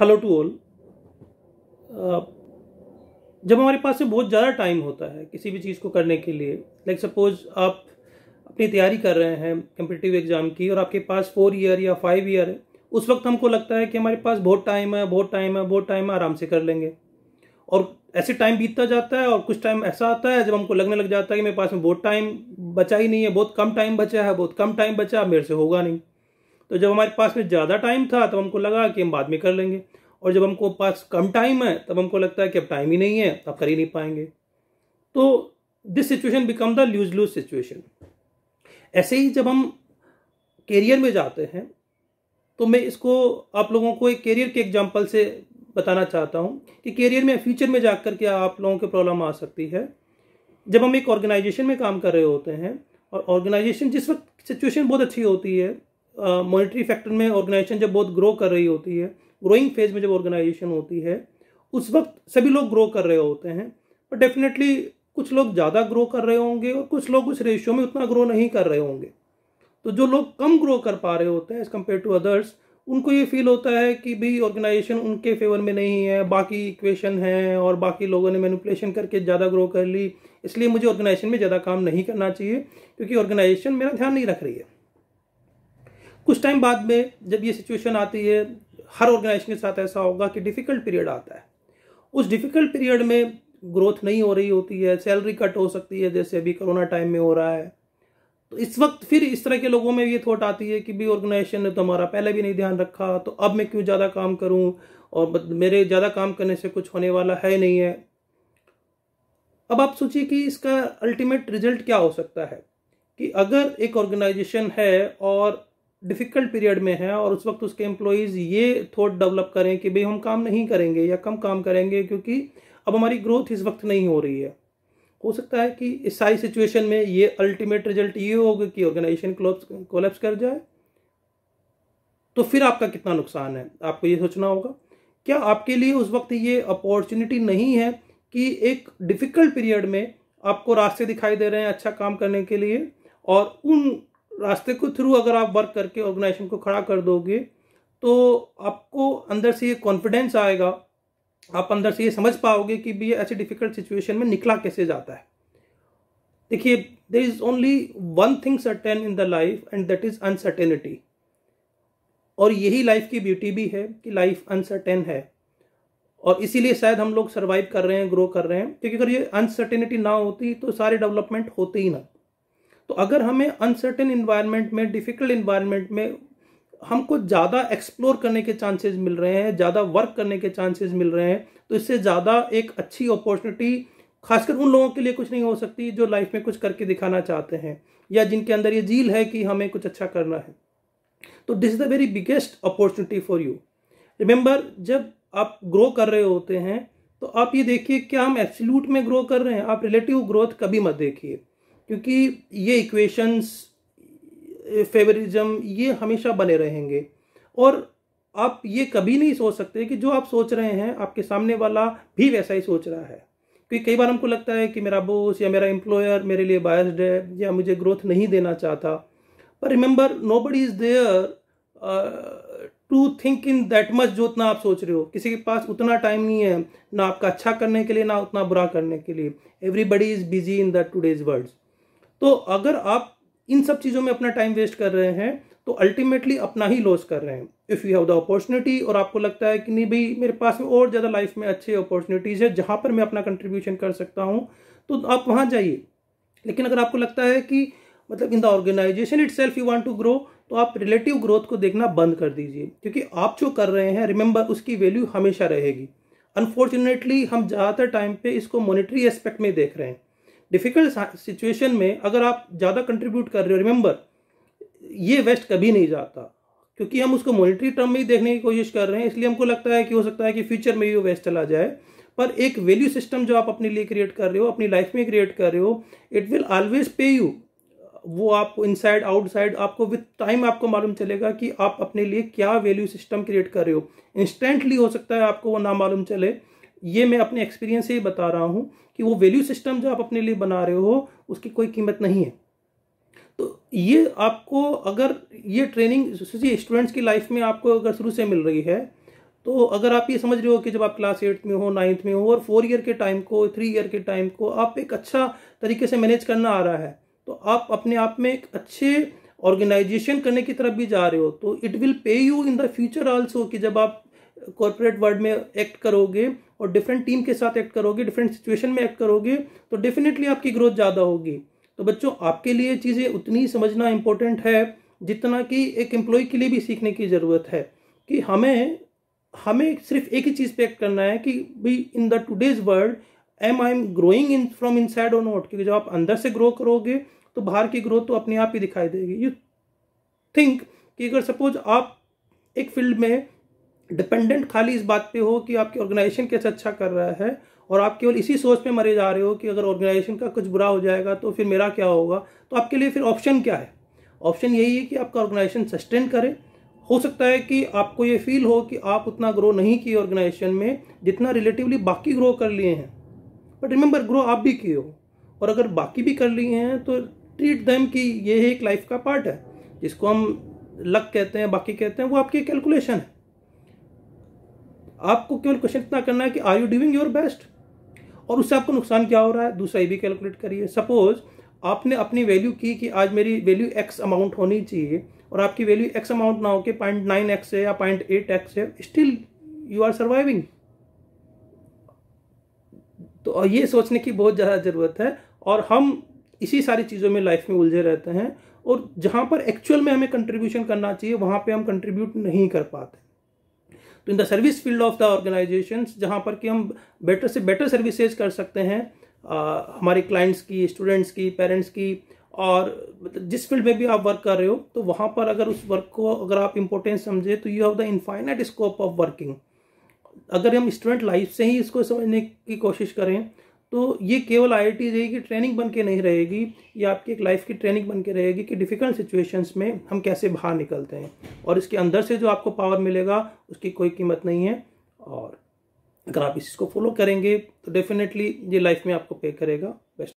hello to all जब हमारे पास से बहुत ज़्यादा टाइम होता है किसी भी चीज़ को करने के लिए लाइक सपोज आप अपनी तैयारी कर रहे हैं कम्पिटिटिव एग्ज़ाम की और आपके पास फोर ईयर या फाइव ईयर है उस वक्त हमको लगता है कि हमारे पास बहुत टाइम है बहुत टाइम है बहुत टाइम है आराम से कर लेंगे और ऐसे टाइम बीतता जाता है और कुछ टाइम ऐसा आता है जब हमको लगने लग जाता है कि मेरे पास में बहुत टाइम बचा ही नहीं है बहुत कम टाइम बचा है बहुत कम टाइम बचा मेरे से होगा नहीं तो जब हमारे पास में ज़्यादा टाइम था तो हमको लगा कि हम बाद में कर लेंगे और जब हमको पास कम टाइम है तब हमको लगता है कि अब टाइम ही नहीं है तो आप कर ही नहीं पाएंगे तो this situation become the lose lose situation ऐसे ही जब हम कैरियर में जाते हैं तो मैं इसको आप लोगों को एक कैरियर के एग्जाम्पल से बताना चाहता हूँ कि कैरियर में फ्यूचर में जाकर के आप लोगों की प्रॉब्लम आ सकती है जब हम एक ऑर्गेनाइजेशन में काम कर रहे होते हैं और ऑर्गेनाइजेशन जिस वक्त सिचुएशन बहुत अच्छी होती है मॉनिटरी फैक्टर में ऑर्गेनाइजेशन जब बहुत ग्रो कर रही होती है ग्रोइंग फेज में जब ऑर्गेनाइजेशन होती है उस वक्त सभी लोग ग्रो कर रहे होते हैं पर डेफिनेटली कुछ लोग ज़्यादा ग्रो कर रहे होंगे और कुछ लोग उस रेशियो में उतना ग्रो नहीं कर रहे होंगे तो जो लोग कम ग्रो कर पा रहे होते हैं एज़ कम्पेयर टू अदर्स उनको ये फील होता है कि भाई ऑर्गेनाइजेशन उनके फेवर में नहीं है बाकी इक्वेशन है और बाकी लोगों ने मैनिपुलेशन करके ज़्यादा ग्रो कर ली इसलिए मुझे ऑर्गेनाइजेशन में ज़्यादा काम नहीं करना चाहिए क्योंकि ऑर्गेनाइजेशन मेरा ध्यान नहीं रख रही है कुछ टाइम बाद में जब ये सिचुएशन आती है हर ऑर्गेनाइजेशन के साथ ऐसा होगा कि डिफ़िकल्ट पीरियड आता है उस डिफ़िकल्ट पीरियड में ग्रोथ नहीं हो रही होती है सैलरी कट हो सकती है जैसे अभी कोरोना टाइम में हो रहा है तो इस वक्त फिर इस तरह के लोगों में ये थॉट आती है कि भी ऑर्गेनाइजेशन ने तो हमारा पहले भी नहीं ध्यान रखा तो अब मैं क्यों ज़्यादा काम करूं और मेरे ज़्यादा काम करने से कुछ होने वाला है नहीं है अब आप सोचिए कि इसका अल्टीमेट रिजल्ट क्या हो सकता है कि अगर एक ऑर्गेनाइजेशन है और डिफ़िकल्ट पीरियड में है और उस वक्त उसके एम्प्लॉयज़ ये थॉट डेवलप करें कि भाई हम काम नहीं करेंगे या कम काम करेंगे क्योंकि अब हमारी ग्रोथ इस वक्त नहीं हो रही है हो सकता है कि इस सारी सिचुएशन में ये अल्टीमेट रिजल्ट ये होगा कि ऑर्गेनाइजेशन कोलेप्स कर जाए तो फिर आपका कितना नुकसान है आपको ये सोचना होगा क्या आपके लिए उस वक्त ये अपॉर्चुनिटी नहीं है कि एक डिफ़िकल्ट पीरियड में आपको रास्ते दिखाई दे रहे हैं अच्छा काम करने के लिए और उन रास्ते के थ्रू अगर आप वर्क करके ऑर्गेनाइजेशन को खड़ा कर दोगे तो आपको अंदर से ये कॉन्फिडेंस आएगा आप अंदर से ये समझ पाओगे कि भी ऐसे डिफिकल्ट सिचुएशन में निकला कैसे जाता है देखिए there is only one thing certain in the life and that is uncertainty और यही लाइफ की ब्यूटी भी है कि लाइफ अनसर्टेन है और इसीलिए शायद हम लोग सर्वाइव कर रहे हैं ग्रो कर रहे हैं क्योंकि अगर ये अनसर्टेनिटी ना होती तो सारे डेवलपमेंट होते ही ना तो अगर हमें अनसर्टेन इन्वायरमेंट में डिफिकल्ट इन्वायरमेंट में हमको ज़्यादा एक्सप्लोर करने के चांसेस मिल रहे हैं ज़्यादा वर्क करने के चांसेस मिल रहे हैं तो इससे ज़्यादा एक अच्छी अपॉर्चुनिटी खासकर उन लोगों के लिए कुछ नहीं हो सकती जो लाइफ में कुछ करके दिखाना चाहते हैं या जिनके अंदर ये झील है कि हमें कुछ अच्छा करना है तो this is the very biggest opportunity for you remember जब आप ग्रो कर रहे होते हैं तो आप ये देखिए क्या हम एब्सोल्यूट में ग्रो कर रहे हैं आप रिलेटिव ग्रोथ कभी मत देखिए क्योंकि ये इक्वेशंस फेवरिज्म ये हमेशा बने रहेंगे और आप ये कभी नहीं सोच सकते कि जो आप सोच रहे हैं आपके सामने वाला भी वैसा ही सोच रहा है क्योंकि कई बार हमको लगता है कि मेरा बोस या मेरा एम्प्लॉयर मेरे लिए बायस्ड है या मुझे ग्रोथ नहीं देना चाहता पर remember nobody is there to think in that much जो उतना आप सोच रहे हो किसी के पास उतना टाइम नहीं है ना आपका अच्छा करने के लिए ना उतना बुरा करने के लिए everybody is busy in that today's world तो अगर आप इन सब चीज़ों में अपना टाइम वेस्ट कर रहे हैं तो अल्टीमेटली अपना ही लॉस कर रहे हैं if you have the opportunity और आपको लगता है कि नहीं भाई मेरे पास में और ज़्यादा लाइफ में अच्छे अपॉर्चुनिटीज़ है जहाँ पर मैं अपना कंट्रीब्यूशन कर सकता हूँ तो आप वहाँ जाइए लेकिन अगर आपको लगता है कि मतलब in the organization itself you want to grow तो आप रिलेटिव ग्रोथ को देखना बंद कर दीजिए क्योंकि आप जो कर रहे हैं रिमेंबर उसकी वैल्यू हमेशा रहेगी अनफॉर्चुनेटली हम ज़्यादातर टाइम पे इसको मॉनिटरी एस्पेक्ट में देख रहे हैं डिफिकल्ट सिचुएशन में अगर आप ज़्यादा कंट्रीब्यूट कर रहे हो रिमेंबर ये वेस्ट कभी नहीं जाता क्योंकि हम उसको मोनिट्री टर्म में ही देखने की कोशिश कर रहे हैं इसलिए हमको लगता है कि हो सकता है कि फ्यूचर में ये वेस्ट चला जाए पर एक वैल्यू सिस्टम जो आप अपने लिए क्रिएट कर रहे हो अपनी लाइफ में क्रिएट कर रहे हो it will always pay you वो आपको इनसाइड आउटसाइड आपको विथ टाइम आपको मालूम चलेगा कि आप अपने लिए क्या वैल्यू सिस्टम क्रिएट कर रहे हो इंस्टेंटली हो सकता है आपको वो ना मालूम चले ये मैं अपने एक्सपीरियंस से ही बता रहा हूँ कि वो वैल्यू सिस्टम जो आप अपने लिए बना रहे हो उसकी कोई कीमत नहीं है तो ये आपको अगर ये ट्रेनिंग स्टूडेंट्स की लाइफ में आपको अगर शुरू से मिल रही है तो अगर आप ये समझ रहे हो कि जब आप क्लास एट्थ में हो नाइन्थ में हो और फोर ईयर के टाइम को थ्री ईयर के टाइम को आप एक अच्छा तरीके से मैनेज करना आ रहा है तो आप अपने आप में एक अच्छे ऑर्गेनाइजेशन करने की तरफ भी जा रहे हो तो it will pay you in the future also कि जब आप कॉरपोरेट वर्ल्ड में एक्ट करोगे और डिफरेंट टीम के साथ एक्ट करोगे डिफरेंट सिचुएशन में एक्ट करोगे तो डेफिनेटली आपकी ग्रोथ ज़्यादा होगी तो बच्चों आपके लिए चीज़ें उतनी समझना इम्पोर्टेंट है जितना कि एक एम्प्लॉय के लिए भी सीखने की ज़रूरत है कि हमें हमें सिर्फ एक ही चीज़ पे एक्ट करना है कि भी in the today's world am I am growing in from inside on out क्योंकि जब आप अंदर से ग्रो करोगे तो बाहर की ग्रोथ तो अपने आप ही दिखाई देगी यू थिंक कि अगर सपोज आप एक फील्ड में डिपेंडेंट खाली इस बात पे हो कि आपकी ऑर्गेनाइजेशन कैसे अच्छा कर रहा है और आप केवल इसी सोच में मरे जा रहे हो कि अगर ऑर्गेनाइजेशन का कुछ बुरा हो जाएगा तो फिर मेरा क्या होगा तो आपके लिए फिर ऑप्शन क्या है ऑप्शन यही है कि आपका ऑर्गेनाइजेशन सस्टेन करे हो सकता है कि आपको ये फील हो कि आप उतना ग्रो नहीं किए ऑर्गेनाइजेशन में जितना रिलेटिवली बाकी ग्रो कर लिए हैं बट रिमेंबर ग्रो आप भी किए हो और अगर बाकी भी कर लिए हैं तो ट्रीट दैम कि ये एक लाइफ का पार्ट है जिसको हम लक कहते हैं बाकी कहते हैं वो आपकी कैलकुलेशन है आपको केवल क्वेश्चन इतना करना है कि are you doing your best और उससे आपको नुकसान क्या हो रहा है दूसरा ये भी कैलकुलेट करिए सपोज आपने अपनी वैल्यू की कि आज मेरी वैल्यू एक्स अमाउंट होनी चाहिए और आपकी वैल्यू एक्स अमाउंट ना होकर पॉइंट नाइन एक्स है या पॉइंट एट एक्स है स्टिल यू आर सर्वाइविंग तो ये सोचने की बहुत ज़्यादा ज़रूरत है और हम इसी सारी चीज़ों में लाइफ में उलझे रहते हैं और जहाँ पर एक्चुअल में हमें कंट्रीब्यूशन करना चाहिए वहाँ पे हम कंट्रीब्यूट नहीं कर पाते तो in the service field of the organization जहाँ पर कि हम बेटर से बेटर सर्विसेज कर सकते हैं आ, हमारे क्लाइंट्स की स्टूडेंट्स की पेरेंट्स की और जिस फील्ड में भी आप वर्क कर रहे हो तो वहाँ पर अगर उस वर्क को अगर आप इंपॉर्टेंस समझे तो you have the infinite scope of working अगर हम स्टूडेंट लाइफ से ही इसको समझने की कोशिश करें तो ये केवल आई आई की ट्रेनिंग बन के नहीं रहेगी ये आपकी एक लाइफ की ट्रेनिंग बन के रहेगी कि डिफ़िकल्ट सिचुएशंस में हम कैसे बाहर निकलते हैं और इसके अंदर से जो आपको पावर मिलेगा उसकी कोई कीमत नहीं है और अगर आप इसको फॉलो करेंगे तो डेफिनेटली ये लाइफ में आपको पे करेगा बेस्ट